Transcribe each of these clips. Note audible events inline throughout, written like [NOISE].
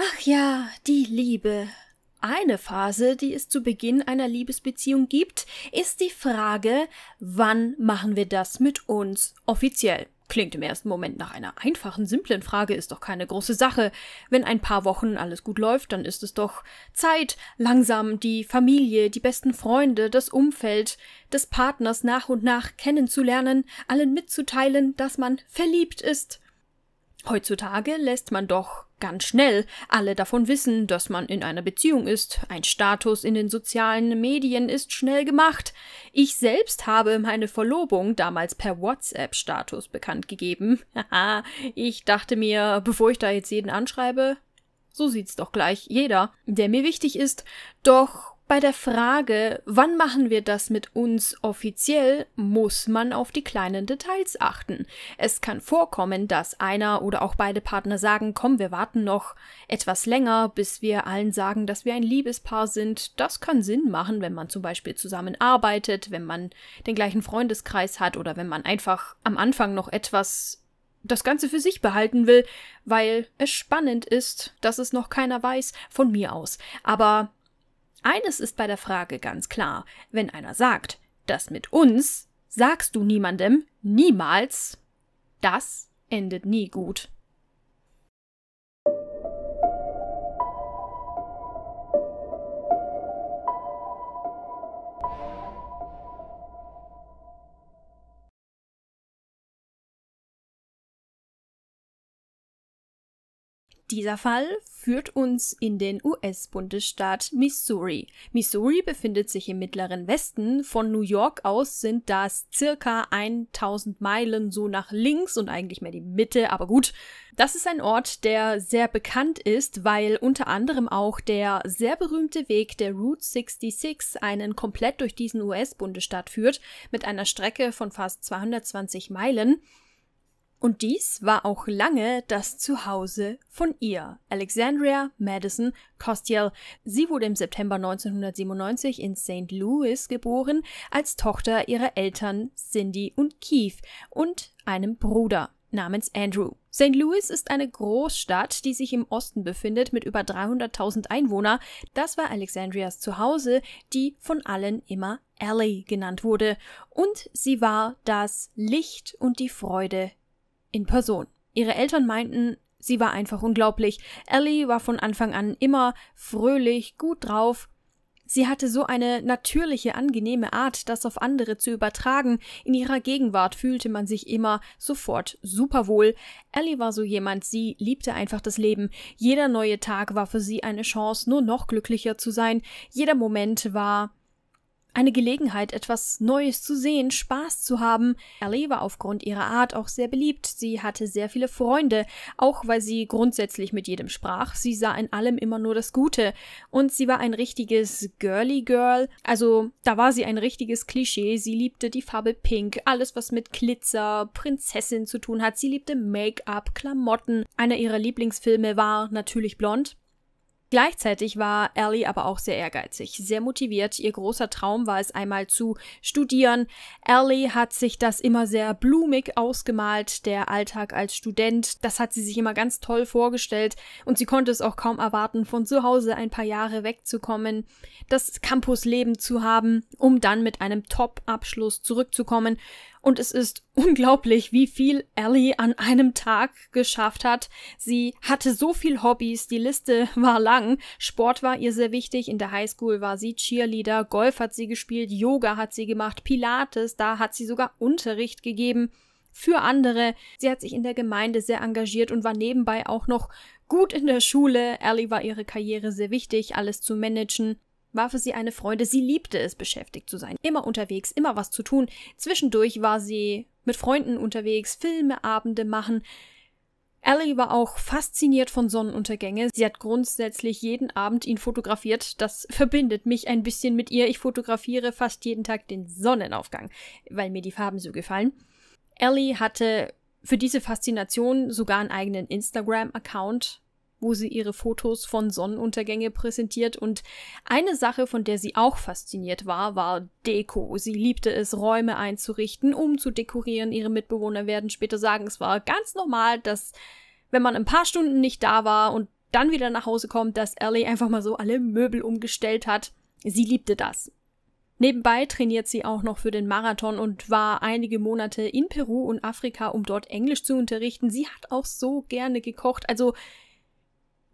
Ach ja, die Liebe. Eine Phase, die es zu Beginn einer Liebesbeziehung gibt, ist die Frage, wann machen wir das mit uns offiziell? Klingt im ersten Moment nach einer einfachen, simplen Frage, ist doch keine große Sache. Wenn ein paar Wochen alles gut läuft, dann ist es doch Zeit, langsam die Familie, die besten Freunde, das Umfeld des Partners nach und nach kennenzulernen, allen mitzuteilen, dass man verliebt ist. Heutzutage lässt man doch ganz schnell alle davon wissen, dass man in einer Beziehung ist. Ein Status in den sozialen Medien ist schnell gemacht. Ich selbst habe meine Verlobung damals per WhatsApp-Status bekannt gegeben. [LAUGHS] Haha, ich dachte mir, bevor ich da jetzt jeden anschreibe, so sieht's doch gleich jeder, der mir wichtig ist. Doch bei der Frage, wann machen wir das mit uns offiziell, muss man auf die kleinen Details achten. Es kann vorkommen, dass einer oder auch beide Partner sagen, komm, wir warten noch etwas länger, bis wir allen sagen, dass wir ein Liebespaar sind. Das kann Sinn machen, wenn man zum Beispiel zusammen arbeitet, wenn man den gleichen Freundeskreis hat oder wenn man einfach am Anfang noch etwas das Ganze für sich behalten will, weil es spannend ist, dass es noch keiner weiß, von mir aus. Aber eines ist bei der Frage ganz klar, wenn einer sagt, das mit uns, sagst du niemandem, niemals, das endet nie gut. Dieser Fall führt uns in den US-Bundesstaat Missouri. Missouri befindet sich im mittleren Westen. Von New York aus sind das circa 1000 Meilen so nach links und eigentlich mehr die Mitte, aber gut. Das ist ein Ort, der sehr bekannt ist, weil unter anderem auch der sehr berühmte Weg der Route 66 einen komplett durch diesen US-Bundesstaat führt, mit einer Strecke von fast 220 Meilen. Und dies war auch lange das Zuhause von ihr. Alexandria Madison Costiel. Sie wurde im September 1997 in St. Louis geboren, als Tochter ihrer Eltern Cindy und Keith und einem Bruder namens Andrew. St. Louis ist eine Großstadt, die sich im Osten befindet mit über 300.000 Einwohnern. Das war Alexandrias Zuhause, die von allen immer Ellie genannt wurde. Und sie war das Licht und die Freude in Person. Ihre Eltern meinten, sie war einfach unglaublich. Ellie war von Anfang an immer fröhlich, gut drauf. Sie hatte so eine natürliche, angenehme Art, das auf andere zu übertragen. In ihrer Gegenwart fühlte man sich immer sofort superwohl. Ellie war so jemand, sie liebte einfach das Leben. Jeder neue Tag war für sie eine Chance, nur noch glücklicher zu sein. Jeder Moment war eine Gelegenheit, etwas Neues zu sehen, Spaß zu haben. Ellie war aufgrund ihrer Art auch sehr beliebt. Sie hatte sehr viele Freunde, auch weil sie grundsätzlich mit jedem sprach. Sie sah in allem immer nur das Gute. Und sie war ein richtiges Girly Girl. Also, da war sie ein richtiges Klischee. Sie liebte die Farbe Pink, alles, was mit Glitzer, Prinzessin zu tun hat. Sie liebte Make-up, Klamotten. Einer ihrer Lieblingsfilme war natürlich blond. Gleichzeitig war Ellie aber auch sehr ehrgeizig, sehr motiviert. Ihr großer Traum war es einmal zu studieren. Ellie hat sich das immer sehr blumig ausgemalt, der Alltag als Student. Das hat sie sich immer ganz toll vorgestellt und sie konnte es auch kaum erwarten, von zu Hause ein paar Jahre wegzukommen, das Campusleben zu haben, um dann mit einem Top-Abschluss zurückzukommen und es ist unglaublich, wie viel Ellie an einem Tag geschafft hat. Sie hatte so viel Hobbys, die Liste [LAUGHS] war lang. Sport war ihr sehr wichtig. In der Highschool war sie Cheerleader, Golf hat sie gespielt, Yoga hat sie gemacht, Pilates, da hat sie sogar Unterricht gegeben für andere. Sie hat sich in der Gemeinde sehr engagiert und war nebenbei auch noch gut in der Schule. Ellie war ihre Karriere sehr wichtig, alles zu managen war für sie eine Freude. Sie liebte es, beschäftigt zu sein, immer unterwegs, immer was zu tun. Zwischendurch war sie mit Freunden unterwegs, Filmeabende machen. Ellie war auch fasziniert von Sonnenuntergänge. Sie hat grundsätzlich jeden Abend ihn fotografiert. Das verbindet mich ein bisschen mit ihr. Ich fotografiere fast jeden Tag den Sonnenaufgang, weil mir die Farben so gefallen. Ellie hatte für diese Faszination sogar einen eigenen Instagram-Account wo sie ihre Fotos von Sonnenuntergänge präsentiert und eine Sache, von der sie auch fasziniert war, war Deko. Sie liebte es, Räume einzurichten, um zu dekorieren. Ihre Mitbewohner werden später sagen, es war ganz normal, dass wenn man ein paar Stunden nicht da war und dann wieder nach Hause kommt, dass Ellie einfach mal so alle Möbel umgestellt hat. Sie liebte das. Nebenbei trainiert sie auch noch für den Marathon und war einige Monate in Peru und Afrika, um dort Englisch zu unterrichten. Sie hat auch so gerne gekocht. Also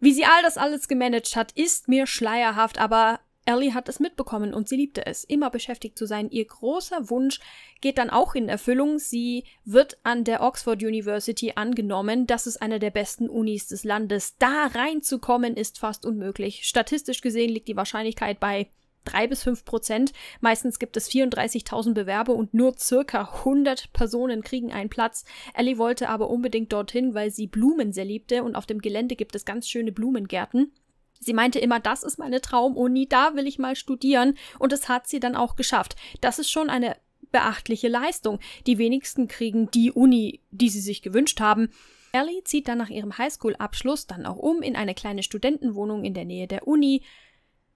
wie sie all das alles gemanagt hat, ist mir schleierhaft, aber Ellie hat es mitbekommen und sie liebte es, immer beschäftigt zu sein. Ihr großer Wunsch geht dann auch in Erfüllung. Sie wird an der Oxford University angenommen. Das ist eine der besten Unis des Landes. Da reinzukommen ist fast unmöglich. Statistisch gesehen liegt die Wahrscheinlichkeit bei drei bis fünf Prozent. Meistens gibt es 34.000 Bewerber und nur circa 100 Personen kriegen einen Platz. Ellie wollte aber unbedingt dorthin, weil sie Blumen sehr liebte und auf dem Gelände gibt es ganz schöne Blumengärten. Sie meinte immer, das ist meine Traumuni, da will ich mal studieren und das hat sie dann auch geschafft. Das ist schon eine beachtliche Leistung. Die wenigsten kriegen die Uni, die sie sich gewünscht haben. Ellie zieht dann nach ihrem Highschool-Abschluss dann auch um in eine kleine Studentenwohnung in der Nähe der Uni.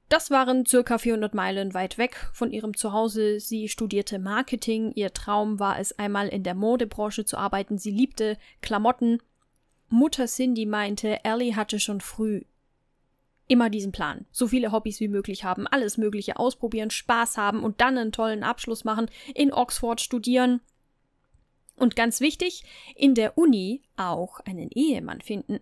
Das waren circa 400 Meilen weit weg von ihrem Zuhause. Sie studierte Marketing. Ihr Traum war es, einmal in der Modebranche zu arbeiten. Sie liebte Klamotten. Mutter Cindy meinte, Ellie hatte schon früh immer diesen Plan. So viele Hobbys wie möglich haben, alles Mögliche ausprobieren, Spaß haben und dann einen tollen Abschluss machen, in Oxford studieren. Und ganz wichtig, in der Uni auch einen Ehemann finden.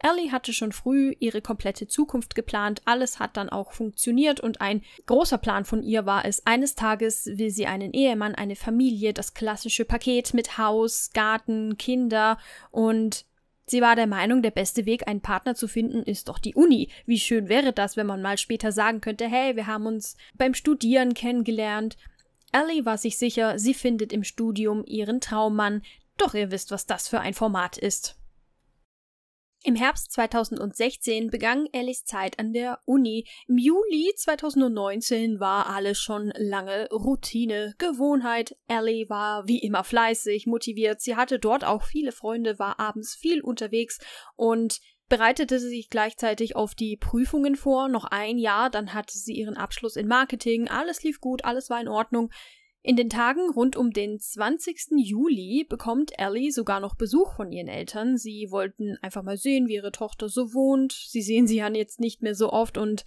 Ellie hatte schon früh ihre komplette Zukunft geplant, alles hat dann auch funktioniert und ein großer Plan von ihr war es, eines Tages will sie einen Ehemann, eine Familie, das klassische Paket mit Haus, Garten, Kinder und Sie war der Meinung, der beste Weg, einen Partner zu finden, ist doch die Uni. Wie schön wäre das, wenn man mal später sagen könnte, hey, wir haben uns beim Studieren kennengelernt. Ellie war sich sicher, sie findet im Studium ihren Traummann, doch ihr wisst, was das für ein Format ist. Im Herbst 2016 begann Ellis Zeit an der Uni. Im Juli 2019 war alles schon lange Routine, Gewohnheit. Ellie war wie immer fleißig, motiviert. Sie hatte dort auch viele Freunde, war abends viel unterwegs und bereitete sich gleichzeitig auf die Prüfungen vor. Noch ein Jahr, dann hatte sie ihren Abschluss in Marketing. Alles lief gut, alles war in Ordnung. In den Tagen rund um den 20. Juli bekommt Ellie sogar noch Besuch von ihren Eltern. Sie wollten einfach mal sehen, wie ihre Tochter so wohnt. Sie sehen sie ja jetzt nicht mehr so oft und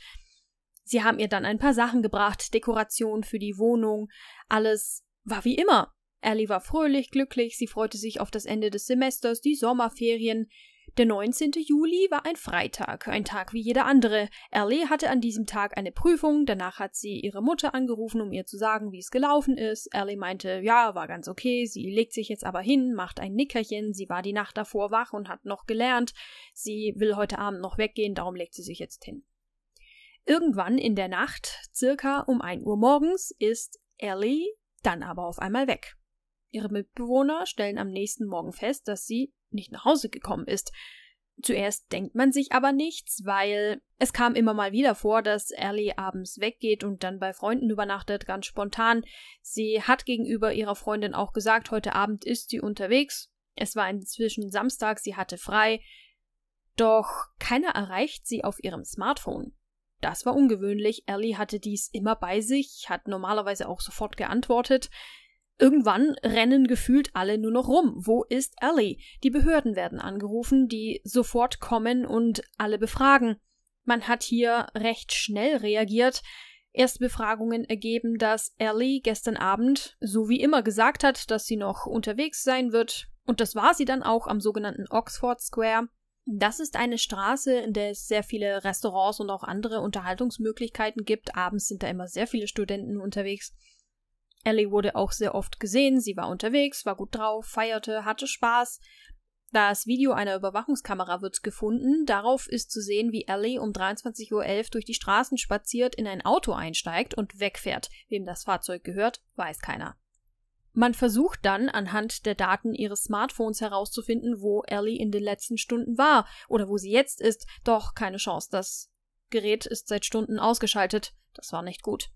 sie haben ihr dann ein paar Sachen gebracht, Dekoration für die Wohnung. Alles war wie immer. Ellie war fröhlich, glücklich, sie freute sich auf das Ende des Semesters, die Sommerferien. Der 19. Juli war ein Freitag, ein Tag wie jeder andere. Ellie hatte an diesem Tag eine Prüfung, danach hat sie ihre Mutter angerufen, um ihr zu sagen, wie es gelaufen ist. Ellie meinte, ja, war ganz okay, sie legt sich jetzt aber hin, macht ein Nickerchen, sie war die Nacht davor wach und hat noch gelernt, sie will heute Abend noch weggehen, darum legt sie sich jetzt hin. Irgendwann in der Nacht, circa um 1 Uhr morgens, ist Ellie dann aber auf einmal weg. Ihre Mitbewohner stellen am nächsten Morgen fest, dass sie nicht nach Hause gekommen ist. Zuerst denkt man sich aber nichts, weil es kam immer mal wieder vor, dass Ellie abends weggeht und dann bei Freunden übernachtet, ganz spontan. Sie hat gegenüber ihrer Freundin auch gesagt, heute Abend ist sie unterwegs. Es war inzwischen Samstag, sie hatte frei. Doch keiner erreicht sie auf ihrem Smartphone. Das war ungewöhnlich. Ellie hatte dies immer bei sich, hat normalerweise auch sofort geantwortet. Irgendwann rennen gefühlt alle nur noch rum. Wo ist Ellie? Die Behörden werden angerufen, die sofort kommen und alle befragen. Man hat hier recht schnell reagiert. Erste Befragungen ergeben, dass Ellie gestern Abend, so wie immer, gesagt hat, dass sie noch unterwegs sein wird. Und das war sie dann auch am sogenannten Oxford Square. Das ist eine Straße, in der es sehr viele Restaurants und auch andere Unterhaltungsmöglichkeiten gibt. Abends sind da immer sehr viele Studenten unterwegs. Ellie wurde auch sehr oft gesehen, sie war unterwegs, war gut drauf, feierte, hatte Spaß. Das Video einer Überwachungskamera wird gefunden. Darauf ist zu sehen, wie Ellie um 23.11 Uhr durch die Straßen spaziert, in ein Auto einsteigt und wegfährt. Wem das Fahrzeug gehört, weiß keiner. Man versucht dann anhand der Daten ihres Smartphones herauszufinden, wo Ellie in den letzten Stunden war oder wo sie jetzt ist. Doch keine Chance. Das Gerät ist seit Stunden ausgeschaltet. Das war nicht gut.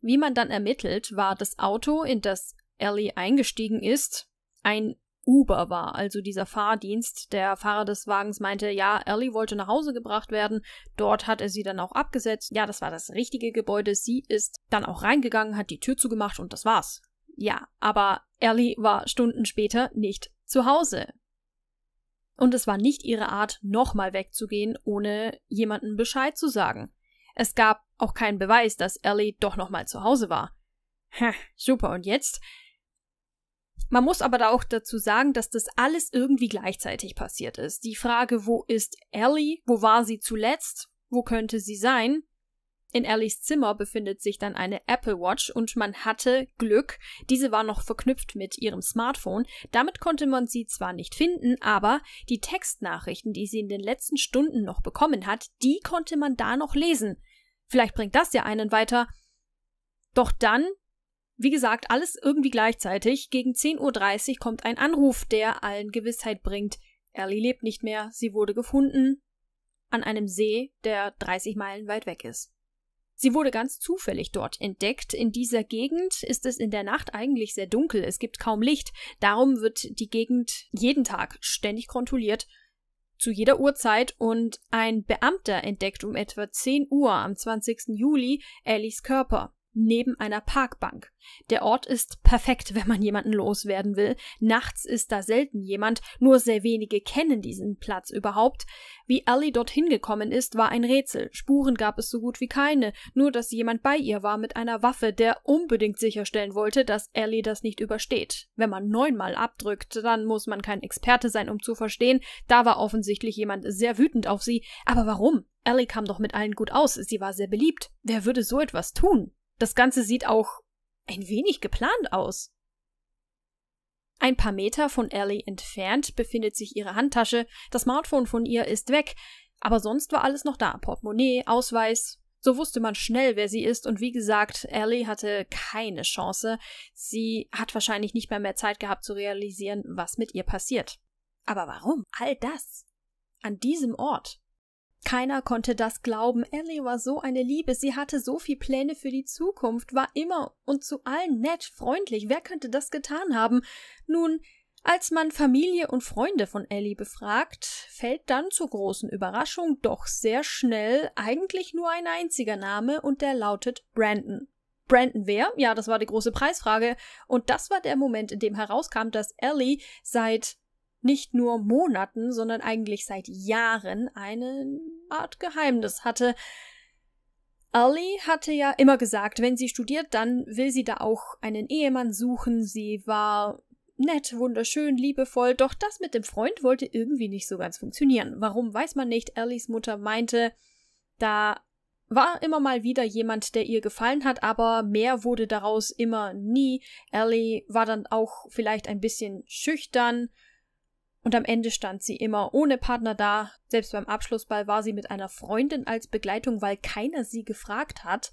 Wie man dann ermittelt, war das Auto, in das Ellie eingestiegen ist, ein Uber war, also dieser Fahrdienst. Der Fahrer des Wagens meinte, ja, Ellie wollte nach Hause gebracht werden. Dort hat er sie dann auch abgesetzt. Ja, das war das richtige Gebäude. Sie ist dann auch reingegangen, hat die Tür zugemacht und das war's. Ja, aber Ellie war Stunden später nicht zu Hause. Und es war nicht ihre Art, nochmal wegzugehen, ohne jemanden Bescheid zu sagen. Es gab auch keinen Beweis, dass Ellie doch nochmal zu Hause war. Ha, super, und jetzt? Man muss aber da auch dazu sagen, dass das alles irgendwie gleichzeitig passiert ist. Die Frage, wo ist Ellie? Wo war sie zuletzt? Wo könnte sie sein? In Ellies Zimmer befindet sich dann eine Apple Watch und man hatte Glück, diese war noch verknüpft mit ihrem Smartphone. Damit konnte man sie zwar nicht finden, aber die Textnachrichten, die sie in den letzten Stunden noch bekommen hat, die konnte man da noch lesen. Vielleicht bringt das ja einen weiter. Doch dann, wie gesagt, alles irgendwie gleichzeitig. Gegen 10.30 Uhr kommt ein Anruf, der allen Gewissheit bringt, Ellie lebt nicht mehr, sie wurde gefunden an einem See, der 30 Meilen weit weg ist. Sie wurde ganz zufällig dort entdeckt. In dieser Gegend ist es in der Nacht eigentlich sehr dunkel, es gibt kaum Licht. Darum wird die Gegend jeden Tag ständig kontrolliert zu jeder Uhrzeit und ein Beamter entdeckt um etwa 10 Uhr am 20. Juli Ellies Körper neben einer Parkbank. Der Ort ist perfekt, wenn man jemanden loswerden will. Nachts ist da selten jemand, nur sehr wenige kennen diesen Platz überhaupt. Wie Ellie dorthin gekommen ist, war ein Rätsel. Spuren gab es so gut wie keine, nur dass jemand bei ihr war mit einer Waffe, der unbedingt sicherstellen wollte, dass Ellie das nicht übersteht. Wenn man neunmal abdrückt, dann muss man kein Experte sein, um zu verstehen, da war offensichtlich jemand sehr wütend auf sie. Aber warum? Ellie kam doch mit allen gut aus, sie war sehr beliebt. Wer würde so etwas tun? Das Ganze sieht auch ein wenig geplant aus. Ein paar Meter von Ellie entfernt befindet sich ihre Handtasche, das Smartphone von ihr ist weg, aber sonst war alles noch da. Portemonnaie, Ausweis. So wusste man schnell, wer sie ist, und wie gesagt, Ellie hatte keine Chance. Sie hat wahrscheinlich nicht mehr mehr Zeit gehabt zu realisieren, was mit ihr passiert. Aber warum all das? An diesem Ort? Keiner konnte das glauben. Ellie war so eine Liebe, sie hatte so viel Pläne für die Zukunft, war immer und zu allen nett, freundlich. Wer könnte das getan haben? Nun, als man Familie und Freunde von Ellie befragt, fällt dann zur großen Überraschung doch sehr schnell eigentlich nur ein einziger Name und der lautet Brandon. Brandon wer? Ja, das war die große Preisfrage. Und das war der Moment, in dem herauskam, dass Ellie seit nicht nur Monaten, sondern eigentlich seit Jahren eine Art Geheimnis hatte. Ali hatte ja immer gesagt, wenn sie studiert, dann will sie da auch einen Ehemann suchen. Sie war nett, wunderschön, liebevoll, doch das mit dem Freund wollte irgendwie nicht so ganz funktionieren. Warum weiß man nicht, Ellies Mutter meinte, da war immer mal wieder jemand, der ihr gefallen hat, aber mehr wurde daraus immer nie. Ellie war dann auch vielleicht ein bisschen schüchtern, und am Ende stand sie immer ohne Partner da. Selbst beim Abschlussball war sie mit einer Freundin als Begleitung, weil keiner sie gefragt hat.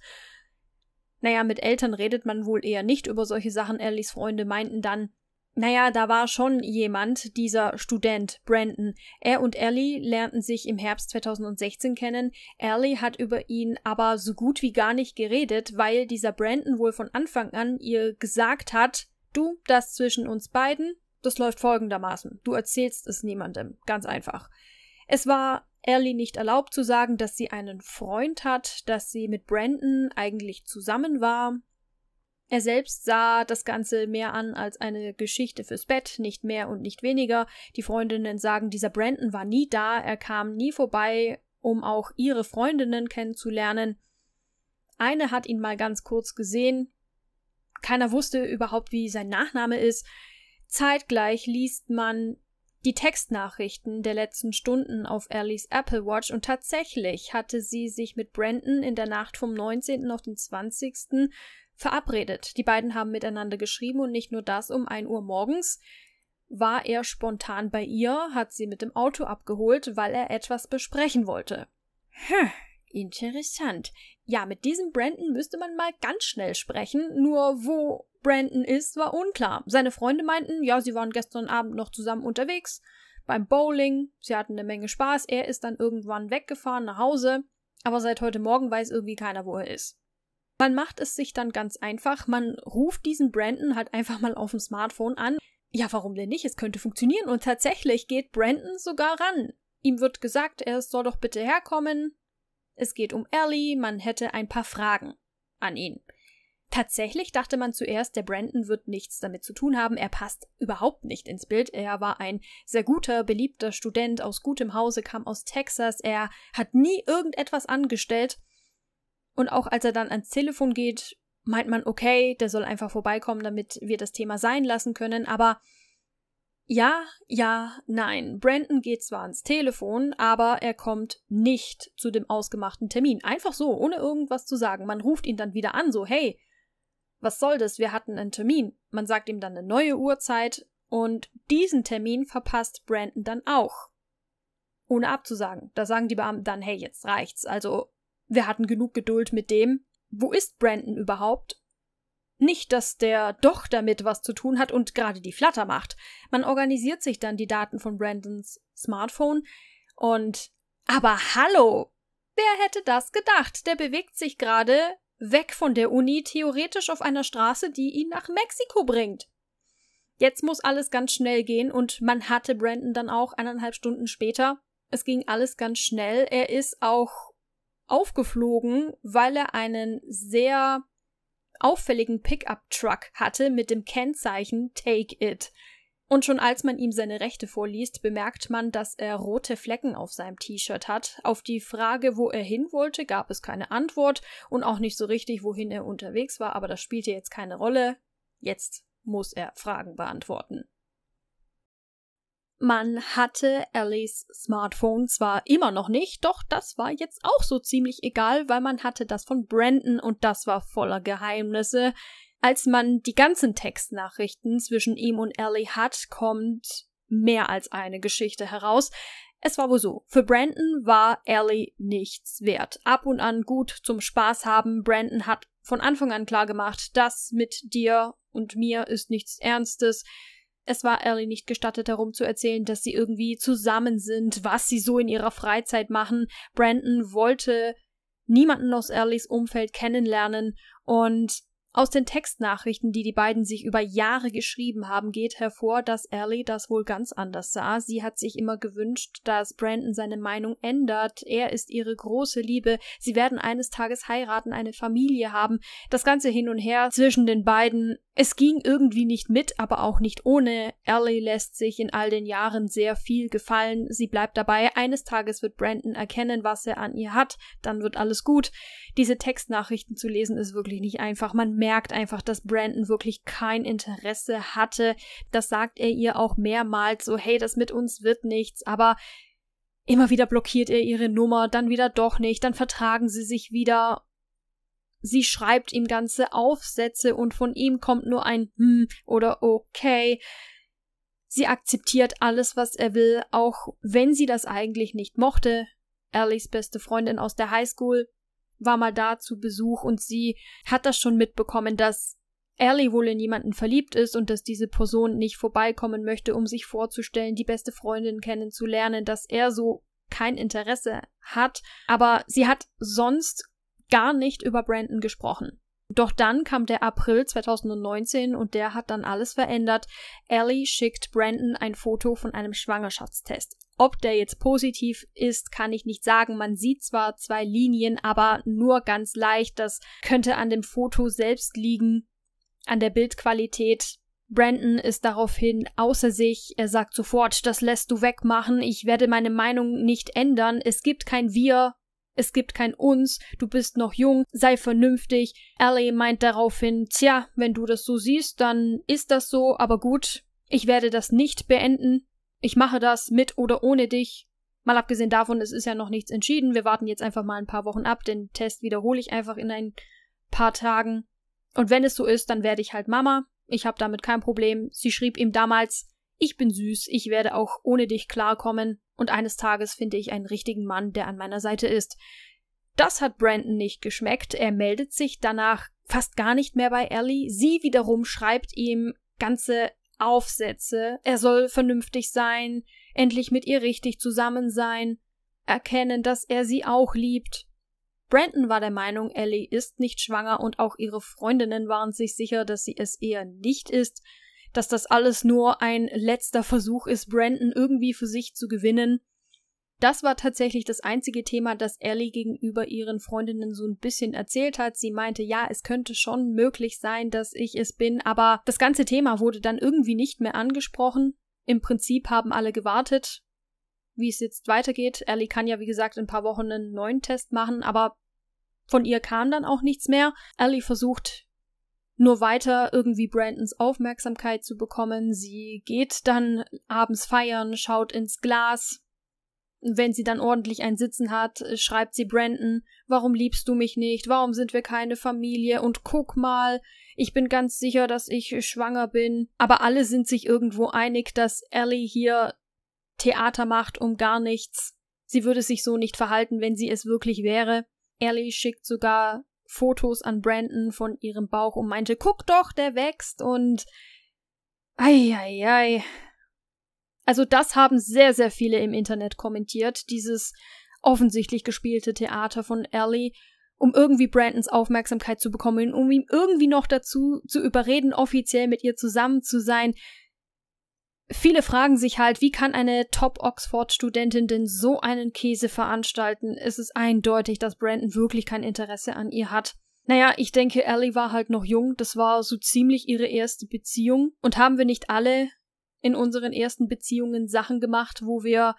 Naja, mit Eltern redet man wohl eher nicht über solche Sachen. Ellies Freunde meinten dann, naja, da war schon jemand, dieser Student, Brandon. Er und Ellie lernten sich im Herbst 2016 kennen. Ellie hat über ihn aber so gut wie gar nicht geredet, weil dieser Brandon wohl von Anfang an ihr gesagt hat, du, das zwischen uns beiden, das läuft folgendermaßen. Du erzählst es niemandem. Ganz einfach. Es war Ellie nicht erlaubt zu sagen, dass sie einen Freund hat, dass sie mit Brandon eigentlich zusammen war. Er selbst sah das Ganze mehr an als eine Geschichte fürs Bett, nicht mehr und nicht weniger. Die Freundinnen sagen, dieser Brandon war nie da, er kam nie vorbei, um auch ihre Freundinnen kennenzulernen. Eine hat ihn mal ganz kurz gesehen. Keiner wusste überhaupt, wie sein Nachname ist. Zeitgleich liest man die Textnachrichten der letzten Stunden auf Ellies Apple Watch und tatsächlich hatte sie sich mit Brandon in der Nacht vom 19. auf den 20. verabredet. Die beiden haben miteinander geschrieben und nicht nur das, um 1 Uhr morgens war er spontan bei ihr, hat sie mit dem Auto abgeholt, weil er etwas besprechen wollte. Hm, interessant. Ja, mit diesem Brandon müsste man mal ganz schnell sprechen, nur wo Brandon ist, war unklar. Seine Freunde meinten, ja, sie waren gestern Abend noch zusammen unterwegs beim Bowling, sie hatten eine Menge Spaß, er ist dann irgendwann weggefahren nach Hause, aber seit heute Morgen weiß irgendwie keiner, wo er ist. Man macht es sich dann ganz einfach, man ruft diesen Brandon halt einfach mal auf dem Smartphone an. Ja, warum denn nicht? Es könnte funktionieren. Und tatsächlich geht Brandon sogar ran. Ihm wird gesagt, er soll doch bitte herkommen. Es geht um Ellie, man hätte ein paar Fragen an ihn. Tatsächlich dachte man zuerst, der Brandon wird nichts damit zu tun haben. Er passt überhaupt nicht ins Bild. Er war ein sehr guter, beliebter Student aus gutem Hause, kam aus Texas. Er hat nie irgendetwas angestellt. Und auch als er dann ans Telefon geht, meint man, okay, der soll einfach vorbeikommen, damit wir das Thema sein lassen können. Aber ja, ja, nein. Brandon geht zwar ans Telefon, aber er kommt nicht zu dem ausgemachten Termin. Einfach so, ohne irgendwas zu sagen. Man ruft ihn dann wieder an, so, hey, was soll das, wir hatten einen Termin. Man sagt ihm dann eine neue Uhrzeit und diesen Termin verpasst Brandon dann auch. Ohne abzusagen. Da sagen die Beamten dann, hey, jetzt reicht's. Also, wir hatten genug Geduld mit dem. Wo ist Brandon überhaupt? Nicht, dass der doch damit was zu tun hat und gerade die Flatter macht. Man organisiert sich dann die Daten von Brandons Smartphone und aber hallo! Wer hätte das gedacht? Der bewegt sich gerade weg von der Uni, theoretisch auf einer Straße, die ihn nach Mexiko bringt. Jetzt muss alles ganz schnell gehen und man hatte Brandon dann auch eineinhalb Stunden später. Es ging alles ganz schnell. Er ist auch aufgeflogen, weil er einen sehr auffälligen Pickup-Truck hatte mit dem Kennzeichen Take It. Und schon als man ihm seine Rechte vorliest, bemerkt man, dass er rote Flecken auf seinem T-Shirt hat. Auf die Frage, wo er hin wollte, gab es keine Antwort und auch nicht so richtig, wohin er unterwegs war, aber das spielte jetzt keine Rolle. Jetzt muss er Fragen beantworten. Man hatte Ellies Smartphone zwar immer noch nicht, doch das war jetzt auch so ziemlich egal, weil man hatte das von Brandon und das war voller Geheimnisse. Als man die ganzen Textnachrichten zwischen ihm und Ellie hat, kommt mehr als eine Geschichte heraus. Es war wohl so. Für Brandon war Ellie nichts wert. Ab und an gut zum Spaß haben. Brandon hat von Anfang an klar gemacht, das mit dir und mir ist nichts Ernstes. Es war Ellie nicht gestattet, darum zu erzählen, dass sie irgendwie zusammen sind, was sie so in ihrer Freizeit machen. Brandon wollte niemanden aus Ellies Umfeld kennenlernen und aus den Textnachrichten, die die beiden sich über Jahre geschrieben haben, geht hervor, dass Ellie das wohl ganz anders sah. Sie hat sich immer gewünscht, dass Brandon seine Meinung ändert. Er ist ihre große Liebe. Sie werden eines Tages heiraten, eine Familie haben. Das ganze Hin und Her zwischen den beiden es ging irgendwie nicht mit, aber auch nicht ohne. Ellie lässt sich in all den Jahren sehr viel gefallen. Sie bleibt dabei. Eines Tages wird Brandon erkennen, was er an ihr hat. Dann wird alles gut. Diese Textnachrichten zu lesen ist wirklich nicht einfach. Man merkt einfach, dass Brandon wirklich kein Interesse hatte. Das sagt er ihr auch mehrmals so, hey, das mit uns wird nichts, aber immer wieder blockiert er ihre Nummer, dann wieder doch nicht, dann vertragen sie sich wieder sie schreibt ihm ganze Aufsätze und von ihm kommt nur ein hm oder okay. Sie akzeptiert alles, was er will, auch wenn sie das eigentlich nicht mochte. Ellies beste Freundin aus der Highschool war mal da zu Besuch und sie hat das schon mitbekommen, dass Ellie wohl in jemanden verliebt ist und dass diese Person nicht vorbeikommen möchte, um sich vorzustellen, die beste Freundin kennenzulernen, dass er so kein Interesse hat. Aber sie hat sonst gar nicht über Brandon gesprochen. Doch dann kam der April 2019 und der hat dann alles verändert. Ellie schickt Brandon ein Foto von einem Schwangerschaftstest. Ob der jetzt positiv ist, kann ich nicht sagen. Man sieht zwar zwei Linien, aber nur ganz leicht. Das könnte an dem Foto selbst liegen, an der Bildqualität. Brandon ist daraufhin außer sich. Er sagt sofort, das lässt du wegmachen. Ich werde meine Meinung nicht ändern. Es gibt kein Wir es gibt kein uns, du bist noch jung, sei vernünftig. Ellie meint daraufhin, tja, wenn du das so siehst, dann ist das so, aber gut, ich werde das nicht beenden. Ich mache das mit oder ohne dich. Mal abgesehen davon, es ist ja noch nichts entschieden. Wir warten jetzt einfach mal ein paar Wochen ab. Den Test wiederhole ich einfach in ein paar Tagen. Und wenn es so ist, dann werde ich halt Mama. Ich habe damit kein Problem. Sie schrieb ihm damals, ich bin süß, ich werde auch ohne dich klarkommen. Und eines Tages finde ich einen richtigen Mann, der an meiner Seite ist. Das hat Brandon nicht geschmeckt. Er meldet sich danach fast gar nicht mehr bei Ellie. Sie wiederum schreibt ihm ganze Aufsätze. Er soll vernünftig sein, endlich mit ihr richtig zusammen sein, erkennen, dass er sie auch liebt. Brandon war der Meinung, Ellie ist nicht schwanger und auch ihre Freundinnen waren sich sicher, dass sie es eher nicht ist dass das alles nur ein letzter Versuch ist, Brandon irgendwie für sich zu gewinnen. Das war tatsächlich das einzige Thema, das Ellie gegenüber ihren Freundinnen so ein bisschen erzählt hat. Sie meinte, ja, es könnte schon möglich sein, dass ich es bin, aber das ganze Thema wurde dann irgendwie nicht mehr angesprochen. Im Prinzip haben alle gewartet, wie es jetzt weitergeht. Ellie kann ja, wie gesagt, in ein paar Wochen einen neuen Test machen, aber von ihr kam dann auch nichts mehr. Ellie versucht nur weiter irgendwie Brandons Aufmerksamkeit zu bekommen. Sie geht dann abends feiern, schaut ins Glas. Wenn sie dann ordentlich ein Sitzen hat, äh, schreibt sie Brandon, warum liebst du mich nicht? Warum sind wir keine Familie? Und guck mal, ich bin ganz sicher, dass ich äh, schwanger bin. Aber alle sind sich irgendwo einig, dass Ellie hier Theater macht um gar nichts. Sie würde sich so nicht verhalten, wenn sie es wirklich wäre. Ellie schickt sogar Fotos an Brandon von ihrem Bauch und meinte, guck doch, der wächst und eieiei. Ei, ei. Also das haben sehr, sehr viele im Internet kommentiert, dieses offensichtlich gespielte Theater von Ellie, um irgendwie Brandons Aufmerksamkeit zu bekommen, um ihm irgendwie noch dazu zu überreden, offiziell mit ihr zusammen zu sein, Viele fragen sich halt, wie kann eine Top-Oxford-Studentin denn so einen Käse veranstalten? Es ist eindeutig, dass Brandon wirklich kein Interesse an ihr hat. Naja, ich denke, Ellie war halt noch jung, das war so ziemlich ihre erste Beziehung. Und haben wir nicht alle in unseren ersten Beziehungen Sachen gemacht, wo wir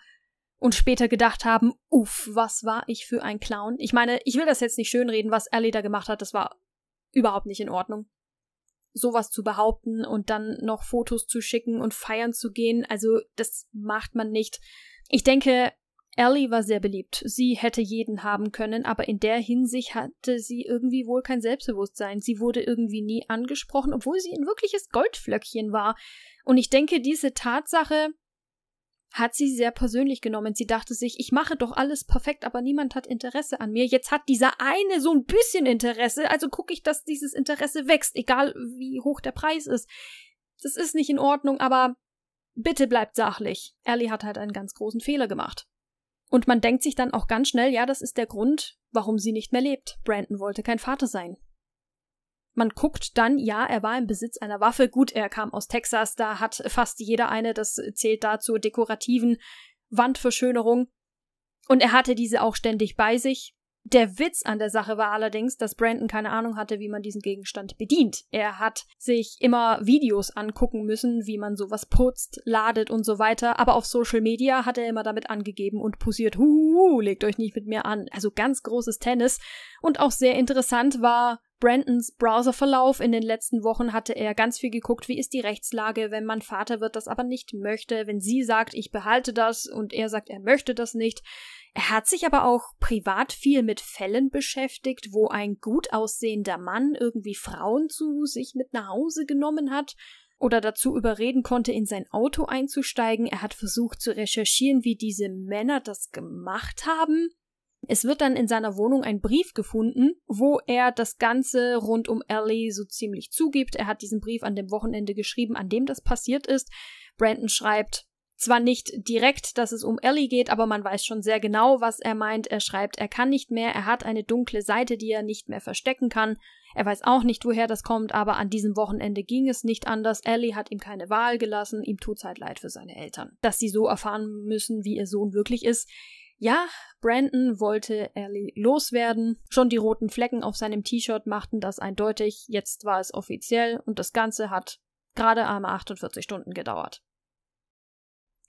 uns später gedacht haben, uff, was war ich für ein Clown? Ich meine, ich will das jetzt nicht schönreden, was Ellie da gemacht hat, das war überhaupt nicht in Ordnung sowas zu behaupten und dann noch Fotos zu schicken und feiern zu gehen. Also das macht man nicht. Ich denke, Ellie war sehr beliebt. Sie hätte jeden haben können, aber in der Hinsicht hatte sie irgendwie wohl kein Selbstbewusstsein. Sie wurde irgendwie nie angesprochen, obwohl sie ein wirkliches Goldflöckchen war. Und ich denke, diese Tatsache hat sie sehr persönlich genommen. Sie dachte sich, ich mache doch alles perfekt, aber niemand hat Interesse an mir. Jetzt hat dieser eine so ein bisschen Interesse, also gucke ich, dass dieses Interesse wächst, egal wie hoch der Preis ist. Das ist nicht in Ordnung, aber bitte bleibt sachlich. Ellie hat halt einen ganz großen Fehler gemacht. Und man denkt sich dann auch ganz schnell, ja, das ist der Grund, warum sie nicht mehr lebt. Brandon wollte kein Vater sein man guckt dann, ja, er war im Besitz einer Waffe. Gut, er kam aus Texas, da hat fast jeder eine, das zählt da zur dekorativen Wandverschönerung. Und er hatte diese auch ständig bei sich. Der Witz an der Sache war allerdings, dass Brandon keine Ahnung hatte, wie man diesen Gegenstand bedient. Er hat sich immer Videos angucken müssen, wie man sowas putzt, ladet und so weiter, aber auf Social Media hat er immer damit angegeben und posiert, huhu, legt euch nicht mit mir an. Also ganz großes Tennis. Und auch sehr interessant war, Brandons Browserverlauf. In den letzten Wochen hatte er ganz viel geguckt, wie ist die Rechtslage, wenn man Vater wird, das aber nicht möchte, wenn sie sagt, ich behalte das und er sagt, er möchte das nicht. Er hat sich aber auch privat viel mit Fällen beschäftigt, wo ein gut aussehender Mann irgendwie Frauen zu sich mit nach Hause genommen hat oder dazu überreden konnte, in sein Auto einzusteigen. Er hat versucht zu recherchieren, wie diese Männer das gemacht haben. Es wird dann in seiner Wohnung ein Brief gefunden, wo er das Ganze rund um Ellie so ziemlich zugibt. Er hat diesen Brief an dem Wochenende geschrieben, an dem das passiert ist. Brandon schreibt zwar nicht direkt, dass es um Ellie geht, aber man weiß schon sehr genau, was er meint. Er schreibt, er kann nicht mehr, er hat eine dunkle Seite, die er nicht mehr verstecken kann. Er weiß auch nicht, woher das kommt, aber an diesem Wochenende ging es nicht anders. Ellie hat ihm keine Wahl gelassen, ihm tut es halt leid für seine Eltern. Dass sie so erfahren müssen, wie ihr Sohn wirklich ist, ja, Brandon wollte Ellie loswerden. Schon die roten Flecken auf seinem T-Shirt machten das eindeutig. Jetzt war es offiziell und das Ganze hat gerade einmal 48 Stunden gedauert.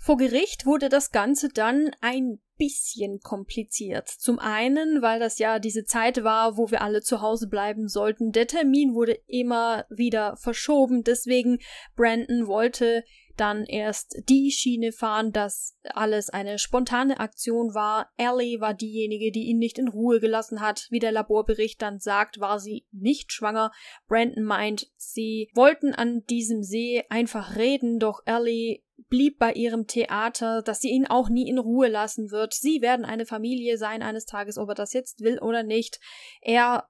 Vor Gericht wurde das Ganze dann ein bisschen kompliziert. Zum einen, weil das ja diese Zeit war, wo wir alle zu Hause bleiben sollten. Der Termin wurde immer wieder verschoben. Deswegen Brandon wollte dann erst die Schiene fahren, dass alles eine spontane Aktion war. Ellie war diejenige, die ihn nicht in Ruhe gelassen hat. Wie der Laborbericht dann sagt, war sie nicht schwanger. Brandon meint, sie wollten an diesem See einfach reden, doch Ellie blieb bei ihrem Theater, dass sie ihn auch nie in Ruhe lassen wird. Sie werden eine Familie sein eines Tages, ob er das jetzt will oder nicht. Er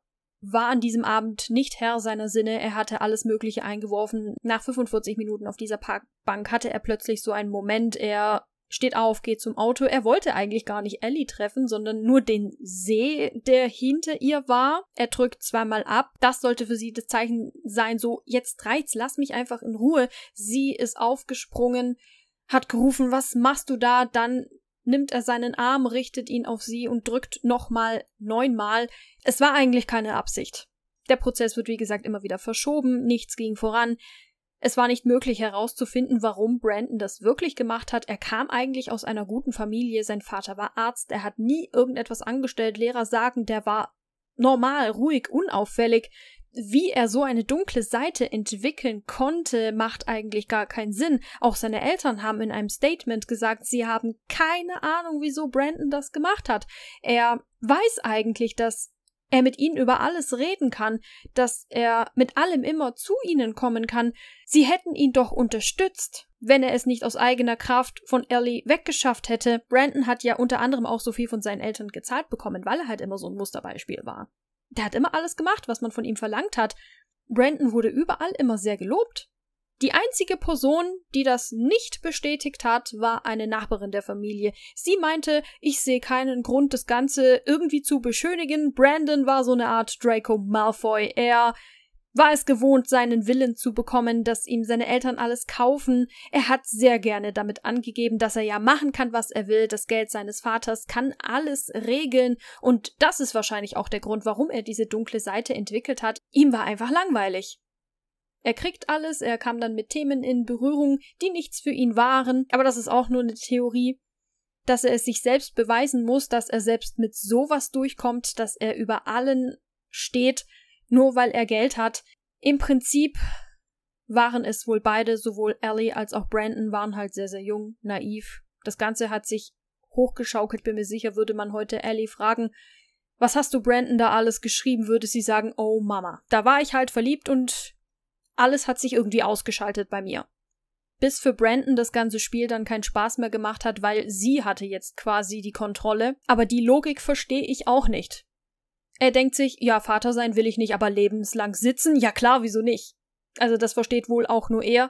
war an diesem Abend nicht Herr seiner Sinne, er hatte alles Mögliche eingeworfen. Nach 45 Minuten auf dieser Parkbank hatte er plötzlich so einen Moment, er steht auf, geht zum Auto. Er wollte eigentlich gar nicht Ellie treffen, sondern nur den See, der hinter ihr war. Er drückt zweimal ab. Das sollte für sie das Zeichen sein, so jetzt reiz, lass mich einfach in Ruhe. Sie ist aufgesprungen, hat gerufen, was machst du da? Dann nimmt er seinen Arm, richtet ihn auf sie und drückt nochmal neunmal. Es war eigentlich keine Absicht. Der Prozess wird wie gesagt immer wieder verschoben, nichts ging voran. Es war nicht möglich herauszufinden, warum Brandon das wirklich gemacht hat. Er kam eigentlich aus einer guten Familie, sein Vater war Arzt, er hat nie irgendetwas angestellt, Lehrer sagen, der war normal, ruhig, unauffällig wie er so eine dunkle Seite entwickeln konnte, macht eigentlich gar keinen Sinn. Auch seine Eltern haben in einem Statement gesagt, sie haben keine Ahnung, wieso Brandon das gemacht hat. Er weiß eigentlich, dass er mit ihnen über alles reden kann, dass er mit allem immer zu ihnen kommen kann. Sie hätten ihn doch unterstützt, wenn er es nicht aus eigener Kraft von Ellie weggeschafft hätte. Brandon hat ja unter anderem auch so viel von seinen Eltern gezahlt bekommen, weil er halt immer so ein Musterbeispiel war. Der hat immer alles gemacht, was man von ihm verlangt hat. Brandon wurde überall immer sehr gelobt. Die einzige Person, die das nicht bestätigt hat, war eine Nachbarin der Familie. Sie meinte, ich sehe keinen Grund, das Ganze irgendwie zu beschönigen. Brandon war so eine Art Draco Malfoy. Er war es gewohnt, seinen Willen zu bekommen, dass ihm seine Eltern alles kaufen. Er hat sehr gerne damit angegeben, dass er ja machen kann, was er will. Das Geld seines Vaters kann alles regeln. Und das ist wahrscheinlich auch der Grund, warum er diese dunkle Seite entwickelt hat. Ihm war einfach langweilig. Er kriegt alles, er kam dann mit Themen in Berührung, die nichts für ihn waren. Aber das ist auch nur eine Theorie dass er es sich selbst beweisen muss, dass er selbst mit sowas durchkommt, dass er über allen steht, nur weil er Geld hat. Im Prinzip waren es wohl beide, sowohl Ellie als auch Brandon waren halt sehr, sehr jung, naiv. Das Ganze hat sich hochgeschaukelt, bin mir sicher, würde man heute Ellie fragen, was hast du Brandon da alles geschrieben, würde sie sagen, oh Mama. Da war ich halt verliebt und alles hat sich irgendwie ausgeschaltet bei mir. Bis für Brandon das ganze Spiel dann keinen Spaß mehr gemacht hat, weil sie hatte jetzt quasi die Kontrolle. Aber die Logik verstehe ich auch nicht. Er denkt sich, ja, Vater sein will ich nicht, aber lebenslang sitzen? Ja klar, wieso nicht? Also das versteht wohl auch nur er.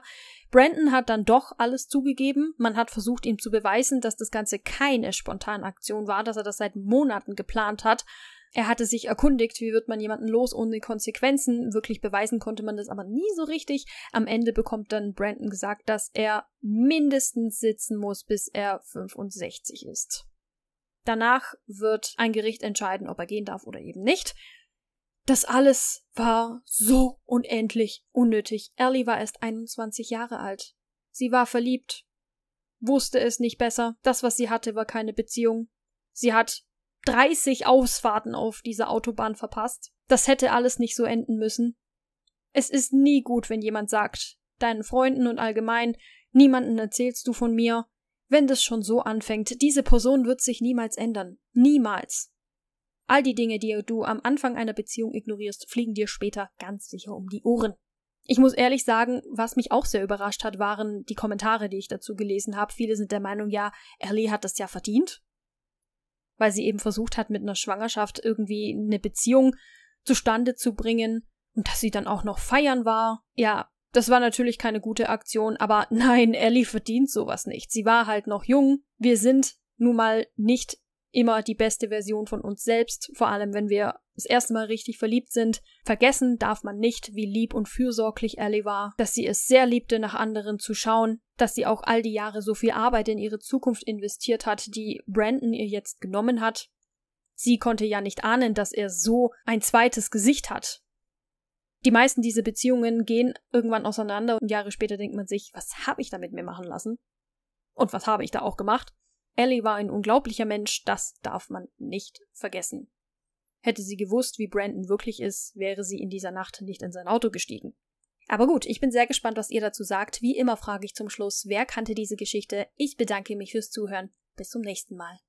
Brandon hat dann doch alles zugegeben. Man hat versucht, ihm zu beweisen, dass das Ganze keine spontane Aktion war, dass er das seit Monaten geplant hat. Er hatte sich erkundigt, wie wird man jemanden los ohne Konsequenzen. Wirklich beweisen konnte man das aber nie so richtig. Am Ende bekommt dann Brandon gesagt, dass er mindestens sitzen muss, bis er 65 ist. Danach wird ein Gericht entscheiden, ob er gehen darf oder eben nicht. Das alles war so unendlich unnötig. Ellie war erst 21 Jahre alt. Sie war verliebt, wusste es nicht besser. Das, was sie hatte, war keine Beziehung. Sie hat 30 Ausfahrten auf dieser Autobahn verpasst. Das hätte alles nicht so enden müssen. Es ist nie gut, wenn jemand sagt, deinen Freunden und allgemein, niemanden erzählst du von mir, wenn das schon so anfängt, diese Person wird sich niemals ändern. Niemals. All die Dinge, die du am Anfang einer Beziehung ignorierst, fliegen dir später ganz sicher um die Ohren. Ich muss ehrlich sagen, was mich auch sehr überrascht hat, waren die Kommentare, die ich dazu gelesen habe. Viele sind der Meinung, ja, Ellie hat das ja verdient, weil sie eben versucht hat, mit einer Schwangerschaft irgendwie eine Beziehung zustande zu bringen und dass sie dann auch noch feiern war. Ja, das war natürlich keine gute Aktion, aber [LAUGHS] nein, Ellie verdient sowas nicht. Sie war halt noch jung. Wir sind nun mal nicht immer die beste Version von uns selbst, vor allem wenn wir das erste Mal richtig verliebt sind. Vergessen darf man nicht, wie lieb und fürsorglich Ellie war, dass sie es sehr liebte, nach anderen zu schauen, dass sie auch all die Jahre so viel Arbeit in ihre Zukunft investiert hat, die Brandon ihr jetzt genommen hat. Sie konnte ja nicht ahnen, dass er so ein zweites Gesicht hat, die meisten dieser Beziehungen gehen irgendwann auseinander und Jahre später denkt man sich, was habe ich damit mir machen lassen? Und was habe ich da auch gemacht? Ellie war ein unglaublicher Mensch, das darf man nicht vergessen. Hätte sie gewusst, wie Brandon wirklich ist, wäre sie in dieser Nacht nicht in sein Auto gestiegen. Aber gut, ich bin sehr gespannt, was ihr dazu sagt. Wie immer frage ich zum Schluss, wer kannte diese Geschichte? Ich bedanke mich fürs Zuhören. Bis zum nächsten Mal.